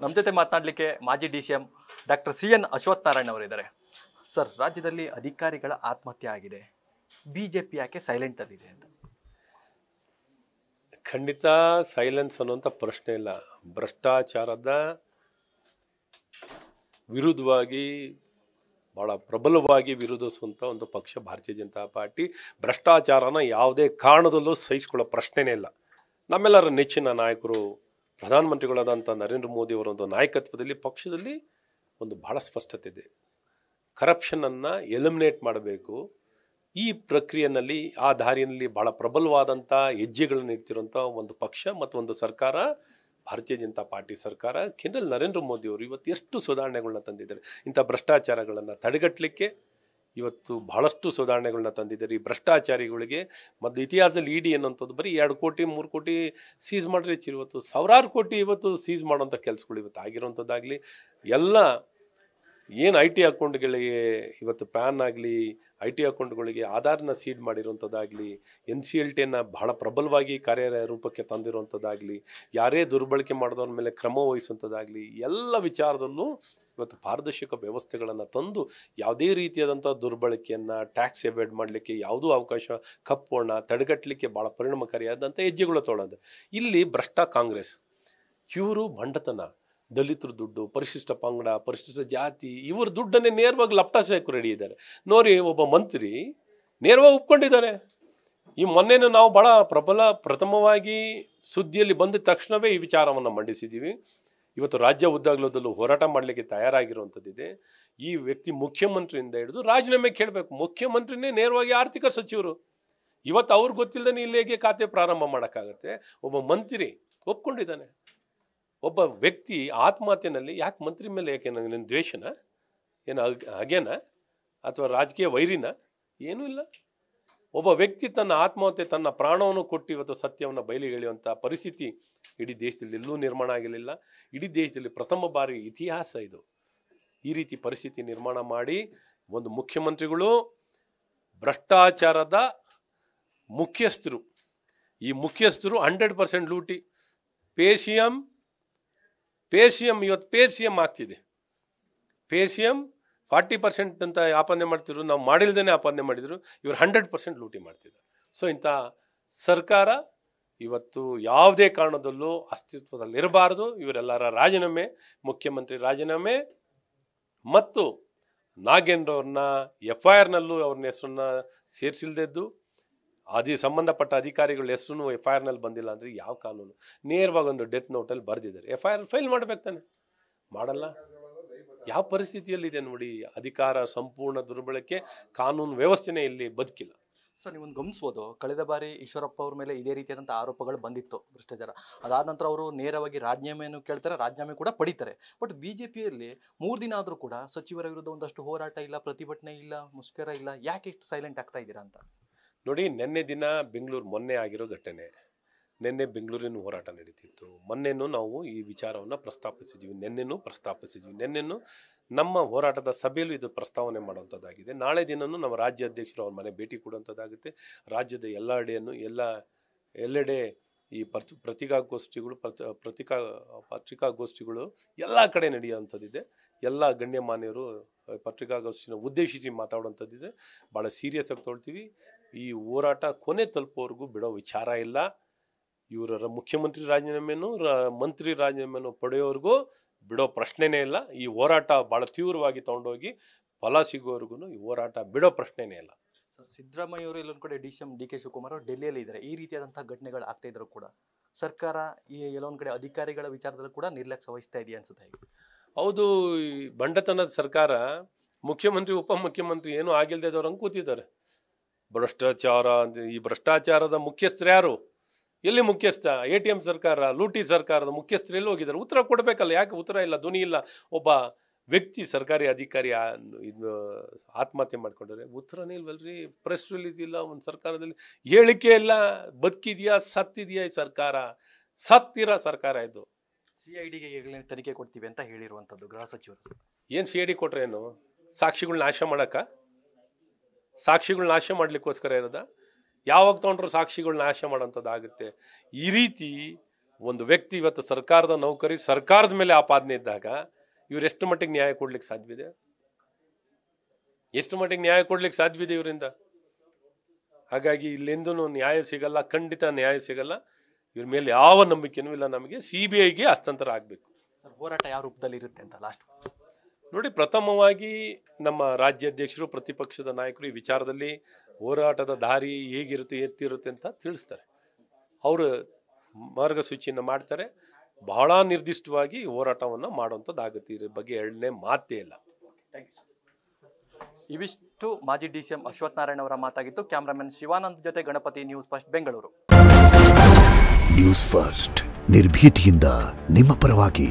ನಮ್ಮ ಜೊತೆ ಮಾತನಾಡಲಿಕ್ಕೆ ಮಾಜಿ D C M doctor C N Ashwath Narayan ಅವರಿದ್ದಾರೆ ಸರ್ ರಾಜ್ಯದಲ್ಲಿ ಅಧಿಕಾರಿಗಳ ಆತ್ಮಹತ್ಯೆ ಆಗಿದೆ ಬಿ ಜೆ ಪಿ ಯಾಕೆ ಸೈಲೆಂಟ್ ಅಲ್ಲಿದೆ ಅಂತ ಖಂಡಿತ ಸೈಲೆನ್ಸ್ ಅನ್ನುವಂಥ ಪ್ರಶ್ನೆ ಇಲ್ಲ ಭ್ರಷ್ಟಾಚಾರದ ವಿರುದ್ಧವಾಗಿ ಭಾಳ ಪ್ರಬಲವಾಗಿ ವಿರೋಧಿಸುವಂಥ ಒಂದು ಪಕ್ಷ ಭಾರತೀಯ ಜನತಾ ಪಾರ್ಟಿ ಭ್ರಷ್ಟಾಚಾರನ ಯಾವುದೇ ಕಾರಣದಲ್ಲೂ ಸಹಿಸಿಕೊಳ್ಳೋ ಪ್ರಶ್ನೆನೇ ಇಲ್ಲ ನಮ್ಮೆಲ್ಲರ ನೆಚ್ಚಿನ ನಾಯಕರು ಪ್ರಧಾನಮಂತ್ರಿಗಳಾದಂಥ ನರೇಂದ್ರ ಮೋದಿ ಒಂದು ನಾಯಕತ್ವದಲ್ಲಿ ಪಕ್ಷದಲ್ಲಿ ಒಂದು ಬಹಳ ಸ್ಪಷ್ಟತೆ ಇದೆ ಕರಪ್ಷನನ್ನು ಎಲಿಮಿನೇಟ್ ಮಾಡಬೇಕು ಈ ಪ್ರಕ್ರಿಯೆಯಲ್ಲಿ ಆ ದಾರಿಯಲ್ಲಿ ಬಹಳ ಪ್ರಬಲವಾದಂಥ ಹೆಜ್ಜೆಗಳನ್ನು ಇಡ್ತಿರುವಂಥ ಒಂದು ಪಕ್ಷ ಮತ್ತು ಒಂದು ಸರ್ಕಾರ ಭಾರತೀಯ ಜನತಾ ಪಾರ್ಟಿ ಸರ್ಕಾರ ಕೇಂದ್ರ ನರೇಂದ್ರ ಮೋದಿಯವರು ಇವತ್ತು ಎಷ್ಟು ಸುಧಾರಣೆಗಳನ್ನ ತಂದಿದ್ದಾರೆ ಇಂಥ ಭ್ರಷ್ಟಾಚಾರಗಳನ್ನು ತಡೆಗಟ್ಟಲಿಕ್ಕೆ ಇವತ್ತು ಬಹಳಷ್ಟು ಸುಧಾರಣೆಗಳನ್ನ ತಂದಿದ್ದಾರೆ ಈ ಭ್ರಷ್ಟಾಚಾರಿಗಳಿಗೆ ಮತ್ತು ಇತಿಹಾಸದಲ್ಲಿ ಇಡಿ ಅನ್ನೋಂಥದ್ದು ಬರೀ ಎರಡು ಕೋಟಿ ಮೂರು ಕೋಟಿ ಸೀಸ್ ಹೆಚ್ಚು ಇವತ್ತು ಸಾವಿರಾರು ಕೋಟಿ ಇವತ್ತು ಸೀಸ್ ಮಾಡುವಂಥ ಕೆಲಸಗಳು ಇವತ್ತು ಆಗಿರುವಂಥದ್ದಾಗಲಿ ಎಲ್ಲ ಏನು ಐ ಟಿ ಅಕೌಂಟ್ಗಳಿಗೆ ಇವತ್ತು ಪ್ಯಾನ್ ಆಗಲಿ ಐ ಟಿ ಅಕೌಂಟ್ಗಳಿಗೆ ಆಧಾರ್ನ ಸೀಡ್ ಮಾಡಿರುವಂಥದ್ದಾಗಲಿ ಎನ್ ಸಿ ಎಲ್ ಟಿಯನ್ನು ಬಹಳ ಪ್ರಬಲವಾಗಿ ಕಾರ್ಯ ರೂಪಕ್ಕೆ ತಂದಿರುವಂಥದ್ದಾಗಲಿ ಯಾರೇ ದುರ್ಬಳಕೆ ಮಾಡಿದವ್ರ ಮೇಲೆ ಕ್ರಮ ವಹಿಸುವಂಥದ್ದಾಗಲಿ ಎಲ್ಲ ವಿಚಾರದಲ್ಲೂ ಇವತ್ತು ಪಾರದರ್ಶಕ ವ್ಯವಸ್ಥೆಗಳನ್ನು ತಂದು ಯಾವುದೇ ರೀತಿಯಾದಂಥ ದುರ್ಬಳಕೆಯನ್ನು ಟ್ಯಾಕ್ಸ್ ಎವೈಡ್ ಮಾಡಲಿಕ್ಕೆ ಯಾವುದೂ ಅವಕಾಶ ಕಪ್ಪೋಣ ತಡೆಗಟ್ಟಲಿಕ್ಕೆ ಭಾಳ ಪರಿಣಾಮಕಾರಿಯಾದಂಥ ಹೆಜ್ಜೆಗಳು ತೊಳೋದು ಇಲ್ಲಿ ಭ್ರಷ್ಟ ಕಾಂಗ್ರೆಸ್ ಇವರು ಬಂಡತನ ದಲಿತರ ದುಡ್ಡು ಪರಿಶಿಷ್ಟ ಪಂಗಡ ಪರಿಶಿಷ್ಟ ಜಾತಿ ಇವರ ದುಡ್ಡನ್ನೇ ನೇರವಾಗಿ ಲಪ್ಟಾ ರೆಡಿ ಇದ್ದಾರೆ ನೋಡಿ ಒಬ್ಬ ಮಂತ್ರಿ ನೇರವಾಗಿ ಒಪ್ಕೊಂಡಿದ್ದಾರೆ ಈ ಮೊನ್ನೆನೂ ನಾವು ಭಾಳ ಪ್ರಬಲ ಪ್ರಥಮವಾಗಿ ಸುದ್ದಿಯಲ್ಲಿ ಬಂದ ತಕ್ಷಣವೇ ಈ ವಿಚಾರವನ್ನು ಮಂಡಿಸಿದ್ದೀವಿ ಇವತ್ತು ರಾಜ್ಯ ಉದ್ದಾಗಲೋದಲ್ಲೂ ಹೋರಾಟ ಮಾಡಲಿಕ್ಕೆ ತಯಾರಾಗಿರುವಂಥದ್ದಿದೆ ಈ ವ್ಯಕ್ತಿ ಮುಖ್ಯಮಂತ್ರಿಯಿಂದ ಹಿಡಿದು ರಾಜೀನಾಮೆ ಕೇಳಬೇಕು ಮುಖ್ಯಮಂತ್ರಿನೇ ನೇರವಾಗಿ ಆರ್ಥಿಕ ಸಚಿವರು ಇವತ್ತು ಅವ್ರಿಗೆ ಗೊತ್ತಿಲ್ಲದೇ ಇಲ್ಲಿಗೆ ಖಾತೆ ಪ್ರಾರಂಭ ಮಾಡೋಕ್ಕಾಗತ್ತೆ ಒಬ್ಬ ಮಂತ್ರಿ ಒಪ್ಕೊಂಡಿದ್ದಾನೆ ಒಬ್ಬ ವ್ಯಕ್ತಿ ಆತ್ಮಹತ್ಯೆನಲ್ಲಿ ಯಾಕೆ ಮಂತ್ರಿ ಮೇಲೆ ಯಾಕೆ ನನ್ನ ದ್ವೇಷನ ಏನು ಹಗೆನ ಅಥವಾ ರಾಜಕೀಯ ವೈರಿನ ಏನೂ ಇಲ್ಲ ಒಬ್ಬ ವ್ಯಕ್ತಿ ತನ್ನ ಆತ್ಮಹತ್ಯೆ ತನ್ನ ಪ್ರಾಣವನ್ನು ಕೊಟ್ಟು ಇವತ್ತು ಸತ್ಯವನ್ನು ಬಯಲಿಗೆಳೆಯುವಂಥ ಪರಿಸ್ಥಿತಿ ಇಡೀ ದೇಶದಲ್ಲಿ ಎಲ್ಲೂ ನಿರ್ಮಾಣ ಆಗಿರಲಿಲ್ಲ ಇಡೀ ದೇಶದಲ್ಲಿ ಪ್ರಥಮ ಬಾರಿ ಇತಿಹಾಸ ಇದು ಈ ರೀತಿ ಪರಿಸ್ಥಿತಿ ನಿರ್ಮಾಣ ಮಾಡಿ ಒಂದು ಮುಖ್ಯಮಂತ್ರಿಗಳು ಭ್ರಷ್ಟಾಚಾರದ ಮುಖ್ಯಸ್ಥರು ಈ ಮುಖ್ಯಸ್ಥರು ಹಂಡ್ರೆಡ್ ಪರ್ಸೆಂಟ್ ಲೂಟಿ ಪೇಶಿಯಂ ಪೇಸಿಯಂ ಇವತ್ತು ಪೇಸಿಯಂ ಆಗ್ತಿದೆ ಪೇಸಿಯಂ ಫಾರ್ಟಿ ಪರ್ಸೆಂಟ್ ಅಂತ ಆಪಾದನೆ ಮಾಡ್ತಿದ್ರು ನಾವು ಮಾಡಿಲ್ದೇ ಆಪಾದನೆ ಮಾಡಿದ್ರು ಇವರು ಹಂಡ್ರೆಡ್ ಪರ್ಸೆಂಟ್ ಲೂಟಿ ಮಾಡ್ತಿದ್ರು ಸೊ ಇಂಥ ಸರ್ಕಾರ ಇವತ್ತು ಯಾವುದೇ ಕಾರಣದಲ್ಲೂ ಅಸ್ತಿತ್ವದಲ್ಲಿರಬಾರ್ದು ಇವರೆಲ್ಲರ ರಾಜೀನಾಮೆ ಮುಖ್ಯಮಂತ್ರಿ ರಾಜೀನಾಮೆ ಮತ್ತು ನಾಗೇಂದ್ರವ್ರನ್ನ ಎಫ್ ಐ ಆರ್ನಲ್ಲೂ ಅವ್ರನ್ನ ಹೆಸರನ್ನ ಸೇರಿಸಿಲ್ದೆದ್ದು ಅದಿ ಸಂಬಂಧಪಟ್ಟ ಅಧಿಕಾರಿಗಳು ಹೆಸರು ಎಫ್ ಐ ಆರ್ನಲ್ಲಿ ಬಂದಿಲ್ಲ ಅಂದರೆ ಯಾವ ಕಾನೂನು ನೇರವಾಗಿ ಒಂದು ಡೆತ್ ನೋಟಲ್ಲಿ ಬರೆದಿದ್ದಾರೆ ಎಫ್ ಐ ಆರ್ ಫೈಲ್ ಮಾಡಬೇಕು ತಾನೆ ಮಾಡಲ್ಲ ಯಾವ ಪರಿಸ್ಥಿತಿಯಲ್ಲಿದೆ ನೋಡಿ ಅಧಿಕಾರ ಸಂಪೂರ್ಣ ದುರ್ಬಳಕೆ ಕಾನೂನು ವ್ಯವಸ್ಥೆನೇ ಇಲ್ಲಿ ಬದುಕಿಲ್ಲ ಸರ್ ನೀವೊಂದು ಗಮನಿಸ್ಬೋದು ಕಳೆದ ಬಾರಿ ಈಶ್ವರಪ್ಪ ಅವ್ರ ಮೇಲೆ ಇದೇ ರೀತಿಯಾದಂಥ ಆರೋಪಗಳು ಬಂದಿತ್ತು ಭ್ರಷ್ಟಾಚಾರ ಅದಾದ ನಂತರ ಅವರು ನೇರವಾಗಿ ರಾಜೀನಾಮೆಯನ್ನು ಕೇಳ್ತಾರೆ ರಾಜೀನಾಮೆ ಕೂಡ ಪಡಿತಾರೆ ಬಟ್ ಬಿ ಜೆ ಪಿಯಲ್ಲಿ ಮೂರು ದಿನ ಆದರೂ ಕೂಡ ಸಚಿವರ ವಿರುದ್ಧ ಒಂದಷ್ಟು ಹೋರಾಟ ಇಲ್ಲ ಪ್ರತಿಭಟನೆ ಇಲ್ಲ ಮುಷ್ಕರ ಇಲ್ಲ ಯಾಕೆ ಇಷ್ಟು ಸೈಲೆಂಟ್ ಆಗ್ತಾ ಇದ್ದೀರಾ ಅಂತ ನೋಡಿ ನಿನ್ನೆ ದಿನ ಬೆಂಗಳೂರು ಮೊನ್ನೆ ಆಗಿರೋ ಘಟನೆ ನಿನ್ನೆ ಬೆಂಗಳೂರಿನ ಹೋರಾಟ ನಡೀತಿತ್ತು ಮೊನ್ನೆನೂ ನಾವು ಈ ವಿಚಾರವನ್ನು ಪ್ರಸ್ತಾಪಿಸಿದ್ದೀವಿ ನಿನ್ನೆನೂ ಪ್ರಸ್ತಾಪಿಸಿದ್ದೀವಿ ನಿನ್ನೆನೂ ನಮ್ಮ ಹೋರಾಟದ ಸಭೆಯಲ್ಲೂ ಇದು ಪ್ರಸ್ತಾವನೆ ಮಾಡುವಂಥದ್ದಾಗಿದೆ ನಾಳೆ ದಿನವೂ ನಮ್ಮ ರಾಜ್ಯ ಅಧ್ಯಕ್ಷರು ಅವ್ರ ಮನೆ ಭೇಟಿ ಕೊಡುವಂಥದ್ದಾಗುತ್ತೆ ರಾಜ್ಯದ ಅಡಿಯನ್ನು ಎಲ್ಲ ಎಲ್ಲೆಡೆ ಈ ಪ್ರತಿ ಪ್ರತಿಕಾಗೋಷ್ಠಿಗಳು ಪ್ರತಿ ಪ್ರತಿಕಾ ಪತ್ರಿಕಾಗೋಷ್ಠಿಗಳು ಎಲ್ಲ ಕಡೆ ನಡೆಯುವಂಥದ್ದಿದೆ ಎಲ್ಲ ಗಣ್ಯಮಾನ್ಯರು ಪತ್ರಿಕಾಗೋಷ್ಠಿಯನ್ನು ಉದ್ದೇಶಿಸಿ ಮಾತಾಡುವಂಥದ್ದಿದೆ ಭಾಳ ಸೀರಿಯಸ್ ಆಗಿ ತೊಗೊಳ್ತೀವಿ ಈ ಹೋರಾಟ ಕೊನೆ ತಲುಪೋವರೆಗೂ ಬಿಡೋ ವಿಚಾರ ಇಲ್ಲ ಇವರ ಮುಖ್ಯಮಂತ್ರಿ ರಾಜೀನಾಮೆನೂ ಮಂತ್ರಿ ರಾಜೀನಾಮೆನೂ ಪಡೆಯೋವರೆಗೂ ಬಿಡೋ ಪ್ರಶ್ನೆನೇ ಇಲ್ಲ ಈ ಹೋರಾಟ ಭಾಳ ತೀವ್ರವಾಗಿ ತಗೊಂಡೋಗಿ ಫಲ ಸಿಗೋವರೆಗೂ ಈ ಹೋರಾಟ ಬಿಡೋ ಪ್ರಶ್ನೆನೇ ಇಲ್ಲ ಸರ್ ಸಿದ್ದರಾಮಯ್ಯ ಅವರು ಎಲ್ಲೊಂದು ಕಡೆ D C M D K Shivakumar ಅವರು ಡೆಲ್ಲಿಯಲ್ಲಿ ಇದ್ದಾರೆ ಈ ರೀತಿಯಾದಂತಹ ಘಟನೆಗಳು ಆಗ್ತಾ ಇದ್ರು ಕೂಡ ಸರ್ಕಾರ ಈ ಎಲ್ಲೊಂದು ಕಡೆ ಅಧಿಕಾರಿಗಳ ವಿಚಾರದಲ್ಲೂ ಕೂಡ ನಿರ್ಲಕ್ಷ್ಯ ವಹಿಸ್ತಾ ಇದೆಯಾ ಅನ್ಸುತ್ತೆ ಹೌದು ಬಂಡತನದ ಸರ್ಕಾರ ಮುಖ್ಯಮಂತ್ರಿ ಉಪಮುಖ್ಯಮಂತ್ರಿ ಏನೂ ಆಗಿಲ್ದೇ ಇದ್ದವ್ರಂಗೆ ಕೂತಿದ್ದಾರೆ ಭ್ರಷ್ಟಾಚಾರ ಈ ಭ್ರಷ್ಟಾಚಾರದ ಮುಖ್ಯಸ್ಥರು ಯಾರು ಎಲ್ಲಿ ಮುಖ್ಯಸ್ಥ ಎ ಟಿ ಎಂ ಸರ್ಕಾರ ಲೂಟಿ ಸರ್ಕಾರದ ಮುಖ್ಯಸ್ಥರು ಎಲ್ಲಿ ಹೋಗಿದ್ದಾರೆ ಉತ್ತರ ಕೊಡಬೇಕಲ್ಲ ಯಾಕೆ ಉತ್ತರ ಇಲ್ಲ ಧ್ವನಿ ಇಲ್ಲ ಒಬ್ಬ ವ್ಯಕ್ತಿ ಸರ್ಕಾರಿ ಅಧಿಕಾರಿ ಇದು ಆತ್ಮಹತ್ಯೆ ಮಾಡ್ಕೊಂಡ್ರೆ ಉತ್ತರನೇ ಇಲ್ವಲ್ರಿ ಪ್ರೆಸ್ ರಿಲೀಸ್ ಇಲ್ಲ ಒಂದು ಸರ್ಕಾರದಲ್ಲಿ ಹೇಳಿಕೆ ಇಲ್ಲ ಬದುಕಿದೆಯಾ ಸತ್ತಿದೆಯಾ ಈ ಸರ್ಕಾರ ಸತ್ತಿರ ಸರ್ಕಾರ ಇದು ಸಿ ಐ ಡಿಗೆ ತನಿಖೆ ಕೊಡ್ತೀವಿ ಅಂತ ಹೇಳಿರುವಂಥದ್ದು ಗೃಹ ಸಚಿವರು ಏನು ಸಿ ಐ ಡಿ ಕೊಟ್ರೇನು ಸಾಕ್ಷಿಗಳನ್ನ ನಾಶ ಮಾಡೋಕ್ಕ ಸಾಕ್ಷಿಗಳು ನಾಶ ಮಾಡಲಿಕ್ಕೋಸ್ಕರ ಇರೋದ ಯಾವಾಗ ತೊಗೊಂಡ್ರು ಸಾಕ್ಷಿಗಳು ನಾಶ ಮಾಡೋಂಥದ್ದಾಗುತ್ತೆ ಈ ರೀತಿ ಒಂದು ವ್ಯಕ್ತಿ ಇವತ್ತು ಸರ್ಕಾರದ ನೌಕರಿ ಸರ್ಕಾರದ ಮೇಲೆ ಆಪಾದನೆ ಇದ್ದಾಗ ಇವ್ರೆಷ್ಟು ಮಟ್ಟಿಗೆ ನ್ಯಾಯ ಕೊಡ್ಲಿಕ್ಕೆ ಸಾಧ್ಯವಿದೆ ಎಷ್ಟು ಮಟ್ಟಿಗೆ ನ್ಯಾಯ ಕೊಡ್ಲಿಕ್ಕೆ ಸಾಧ್ಯವಿದೆ ಇವರಿಂದ ಹಾಗಾಗಿ ಇಲ್ಲೆಂದೂ ನ್ಯಾಯ ಸಿಗಲ್ಲ ಖಂಡಿತ ನ್ಯಾಯ ಸಿಗಲ್ಲ ಇವ್ರ ಮೇಲೆ ಯಾವ ನಂಬಿಕೆನೂ ಇಲ್ಲ ನಮಗೆ ಸಿ ಬಿ ಐಗೆ ಹಸ್ತಾಂತರ ಆಗಬೇಕು ಹೋರಾಟ ಯಾವ ರೂಪದಲ್ಲಿ ಇರುತ್ತೆ ಅಂತ ಲಾಸ್ಟ್ ನೋಡಿ ಪ್ರಥಮವಾಗಿ ನಮ್ಮ ರಾಜ್ಯಾಧ್ಯಕ್ಷರು ಪ್ರತಿಪಕ್ಷದ ನಾಯಕರು ಈ ವಿಚಾರದಲ್ಲಿ ಹೋರಾಟದ ದಾರಿ ಹೇಗಿರುತ್ತೆ ಎತ್ತಿರುತ್ತೆ ಅಂತ ತಿಳಿಸ್ತಾರೆ ಅವರು ಮಾರ್ಗಸೂಚಿಯನ್ನು ಮಾಡ್ತಾರೆ ಬಹಳ ನಿರ್ದಿಷ್ಟವಾಗಿ ಹೋರಾಟವನ್ನು ಮಾಡುವಂಥದ್ದಾಗುತ್ತೆ ಇದ್ರ ಬಗ್ಗೆ ಎರಡನೇ ಮಾತೇ ಇಲ್ಲ ಇವಿಷ್ಟು ಮಾಜಿ ಡಿ ಸಿ ಎಂ ನಾರಾಯಣ ಅವರ ಮಾತಾಗಿತ್ತು ಕ್ಯಾಮ್ರಾಮನ್ ಶಿವಾನಂದ್ ಜೊತೆ Ganapati news first Bengaluru news first ನಿರ್ಭೀತಿಯಿಂದ ನಿಮ್ಮ ಪರವಾಗಿ